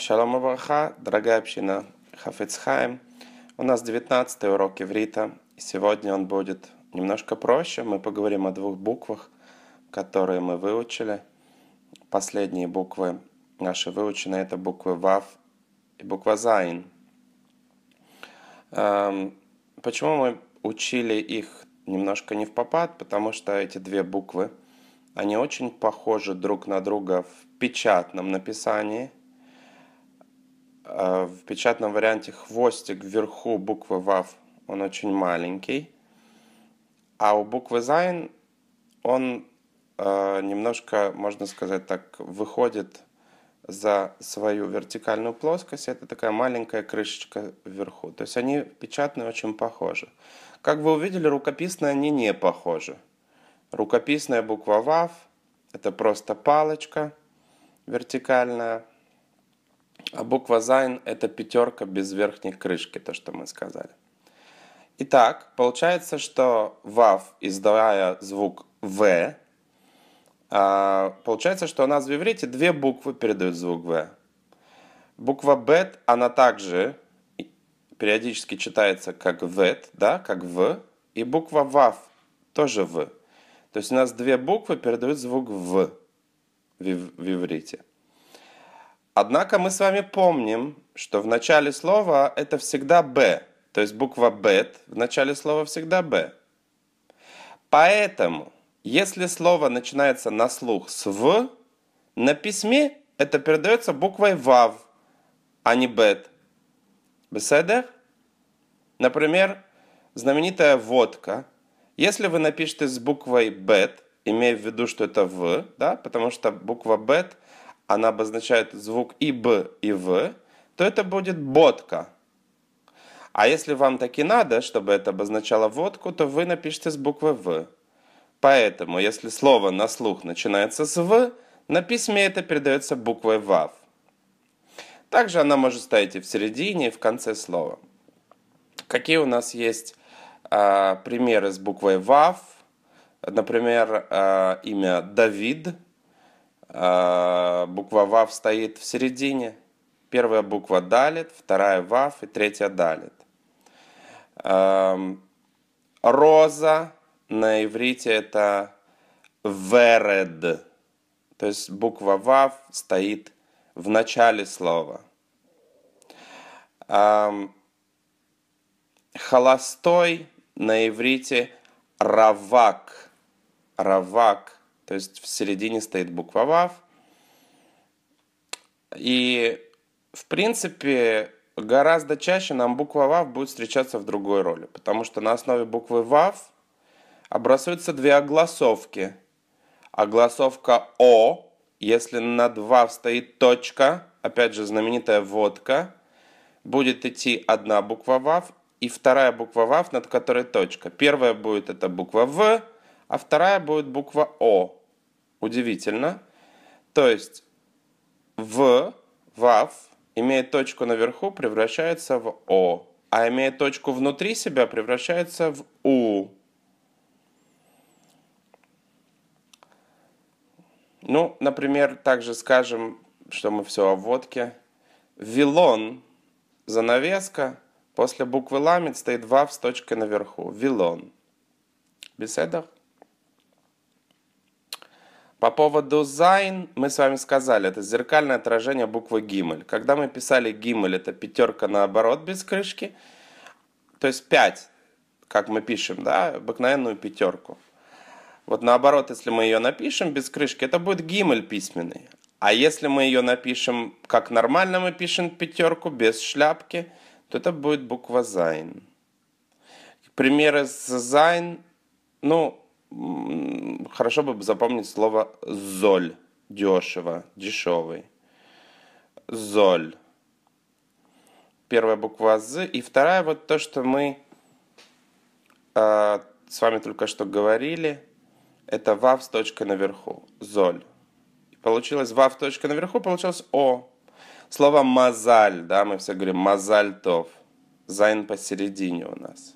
Шалом Авраха, дорогая община Хафицхайм. У нас 19 урок иврита. Сегодня он будет немножко проще. Мы поговорим о двух буквах, которые мы выучили. Последние буквы наши выучены. Это буквы ВАВ и буква ЗАИН. Эм, почему мы учили их немножко не в попад? Потому что эти две буквы, они очень похожи друг на друга в печатном написании – а, в печатном варианте хвостик вверху буквы ВАВ, он очень маленький. А у буквы ЗАЙН он а, немножко, можно сказать так, выходит за свою вертикальную плоскость. Это такая маленькая крышечка вверху. То есть они печатные очень похожи. Как вы увидели, рукописные они не похожи. Рукописная буква ВАВ – это просто палочка вертикальная – а буква Зайн – это пятерка без верхней крышки, то, что мы сказали. Итак, получается, что Вав, издавая звук В, а, получается, что у нас в иврите две буквы передают звук В. Буква Бет, она также периодически читается как Вет, да, как В, и буква Вав тоже В. То есть у нас две буквы передают звук В в, иврите. Однако мы с вами помним, что в начале слова это всегда «б», то есть буква «бет» в начале слова всегда «б». Поэтому, если слово начинается на слух с «в», на письме это передается буквой «вав», а не «бет». Беседер? Например, знаменитая водка. Если вы напишете с буквой «бет», имея в виду, что это «в», да, потому что буква «бет» она обозначает звук и б, и в, то это будет бодка. А если вам таки надо, чтобы это обозначало водку, то вы напишите с буквы в. Поэтому, если слово на слух начинается с в, на письме это передается буквой вав. Также она может стоять и в середине, и в конце слова. Какие у нас есть э, примеры с буквой вав? Например, э, имя Давид – а, буква ВАВ стоит в середине. Первая буква далит, вторая ВАВ и третья далит. Роза на иврите это веред. То есть буква ВАВ стоит в начале слова. Холостой на иврите равак. Равак то есть в середине стоит буква ВАВ. И, в принципе, гораздо чаще нам буква ВАВ будет встречаться в другой роли, потому что на основе буквы ВАВ образуются две огласовки. Огласовка О, если над ВАВ стоит точка, опять же знаменитая водка, будет идти одна буква ВАВ и вторая буква ВАВ, над которой точка. Первая будет это буква В, а вторая будет буква О. Удивительно. То есть в, вав, имеет точку наверху, превращается в о, а имеет точку внутри себя, превращается в у. Ну, например, также скажем, что мы все о водке. Вилон, занавеска, после буквы ламит стоит вав с точкой наверху. Вилон. Беседах? По поводу «зайн» мы с вами сказали, это зеркальное отражение буквы «гимель». Когда мы писали «гимель», это пятерка наоборот без крышки, то есть 5, как мы пишем, да, обыкновенную пятерку. Вот наоборот, если мы ее напишем без крышки, это будет «гимель» письменный. А если мы ее напишем, как нормально мы пишем пятерку, без шляпки, то это будет буква «зайн». Примеры с «зайн», ну, хорошо бы запомнить слово «золь», дешево, дешевый. «Золь». Первая буква «з», и вторая вот то, что мы э, с вами только что говорили, это «вав» с точкой наверху, «золь». И получилось «вав» точка наверху, получилось «о». Слово «мазаль», да, мы все говорим мазальтов «зайн» посередине у нас.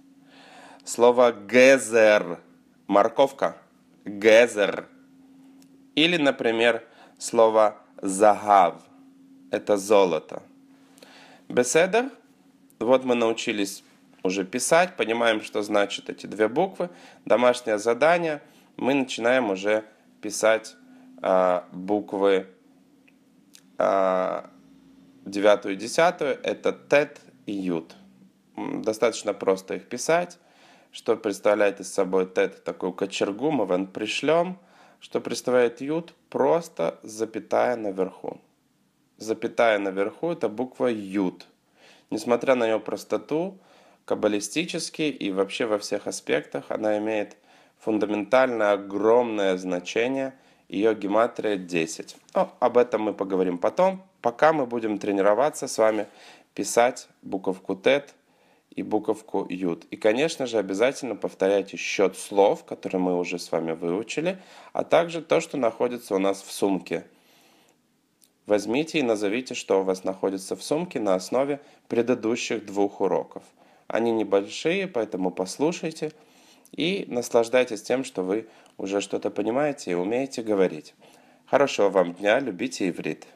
Слово «гезер», морковка, гезер. Или, например, слово загав – это золото. Беседер – вот мы научились уже писать, понимаем, что значат эти две буквы. Домашнее задание – мы начинаем уже писать а, буквы а, девятую и десятую – это тет и ют. Достаточно просто их писать что представляет из собой TED такую кочергу, мы вам пришлем, что представляет ют, просто запятая наверху. Запятая наверху – это буква ют. Несмотря на ее простоту, каббалистически и вообще во всех аспектах она имеет фундаментально огромное значение. Ее гематрия 10. Но об этом мы поговорим потом. Пока мы будем тренироваться с вами писать буковку TED – и буковку «ют». И, конечно же, обязательно повторяйте счет слов, которые мы уже с вами выучили, а также то, что находится у нас в сумке. Возьмите и назовите, что у вас находится в сумке на основе предыдущих двух уроков. Они небольшие, поэтому послушайте и наслаждайтесь тем, что вы уже что-то понимаете и умеете говорить. Хорошего вам дня, любите иврит!